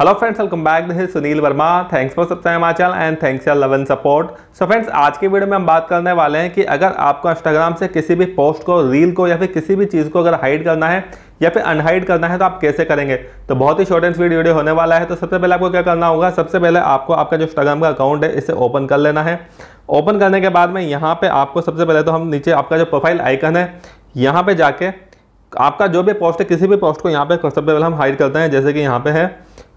hello friends welcome back this Sunil Verma thanks for subscribe my channel and thanks यार love and support so friends आज के video में हम बात करने वाले हैं कि अगर आपको इंस्टाग्राम से किसी भी पोस्ट को रील को या फिर किसी भी चीज़ को अगर हाइड करना है या फिर अनहाइड करना है तो आप कैसे करेंगे तो बहुत ही शॉर्ट एंड वीडियो होने वाला है तो सबसे पहले आपको क्या करना होगा सबसे पहले आपको आपका जो इंस्टाग्राम का अकाउंट है इसे ओपन कर लेना है ओपन करने के बाद में यहाँ पर आपको सबसे पहले तो हम नीचे आपका जो प्रोफाइल आइकन है यहाँ पर जाके आपका जो भी पोस्ट है किसी भी पोस्ट को यहाँ पे सबसे पहले हम हाइड करते हैं जैसे कि यहाँ पे है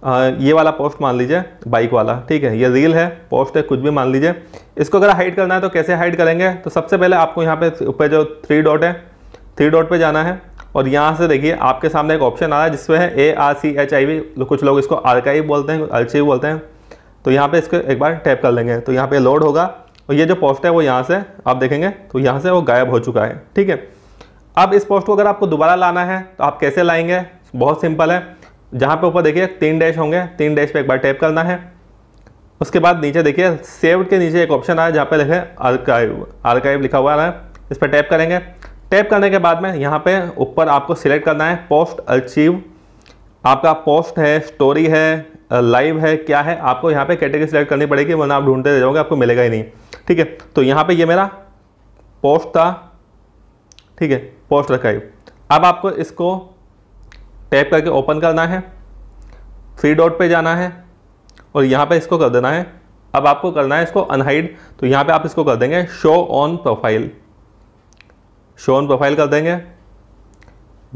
ये वाला पोस्ट मान लीजिए बाइक वाला ठीक है ये रील है पोस्ट है कुछ भी मान लीजिए इसको अगर हाइड करना है तो कैसे हाइड करेंगे तो सबसे पहले आपको यहाँ पे ऊपर जो थ्री डॉट है थ्री डॉट पे जाना है और यहाँ से देखिए आपके सामने एक ऑप्शन आ रहा है जिसमें है A R C H I V कुछ लोग इसको आरकाई बोलते हैं अर्चीव बोलते हैं तो यहाँ पर इसको एक बार टैप कर लेंगे तो यहाँ पर लोड होगा और ये जो पोस्ट है वो यहाँ से आप देखेंगे तो यहाँ से वो गायब हो चुका है ठीक है अब इस पोस्ट को अगर आपको दोबारा लाना है तो आप कैसे लाएंगे बहुत सिंपल है जहाँ पे ऊपर देखिए तीन डैश होंगे तीन डैश पे एक बार टैप करना है उसके बाद नीचे देखिए सेव्ड के नीचे एक ऑप्शन आया जहाँ पे देखें आर्काइव आर्काइव लिखा हुआ है इस पर टैप करेंगे टैप करने के बाद में यहाँ पे ऊपर आपको सिलेक्ट करना है पोस्ट अचीव आपका पोस्ट है स्टोरी है लाइव है क्या है आपको यहाँ पे कैटेगरी सिलेक्ट करनी पड़ेगी वरना आप ढूंढते जाओगे आपको मिलेगा ही नहीं ठीक है तो यहाँ पे ये मेरा पोस्ट था ठीक है पोस्ट रखा अब आपको इसको टैप करके ओपन करना है थ्री डॉट पे जाना है और यहाँ पे इसको कर देना है अब आपको करना है इसको अनहाइड तो यहाँ पे आप इसको कर देंगे show on profile show on profile कर देंगे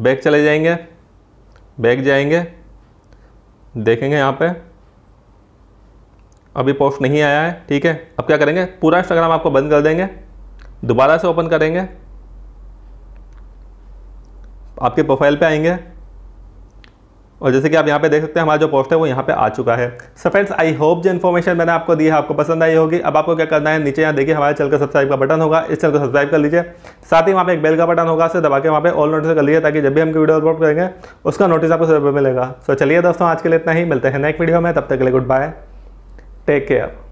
बैक चले जाएंगे बैक जाएंगे देखेंगे यहाँ पे अभी पोस्ट नहीं आया है ठीक है अब क्या करेंगे पूरा इंस्टाग्राम आपको बंद कर देंगे दोबारा से ओपन करेंगे आपके प्रोफाइल पे आएंगे और जैसे कि आप यहाँ पे देख सकते हैं हमारा जो पोस्ट है वो यहाँ पे आ चुका है सो फ्रेंड्स आई होप जो इन्फॉर्मेशन मैंने आपको दी है आपको पसंद आई होगी अब आपको क्या करना है नीचे यहाँ देखिए हमारे चैनल का सब्सक्राइब का बटन होगा इस चैनल को सब्सक्राइब कर लीजिए साथ ही वहाँ पे एक बेल का बटन होगा उसे दबा के वहाँ पे ऑल नोटिस कर लीजिए ताकि जब भी हम वीडियो अपलोड करेंगे उसका नोटिस आपको सब मिलेगा सो चलिए दोस्तों आज के लिए इतना ही मिलते हैं नेक्स्ट वीडियो में तब तक के लिए गुड बाय टेक केयर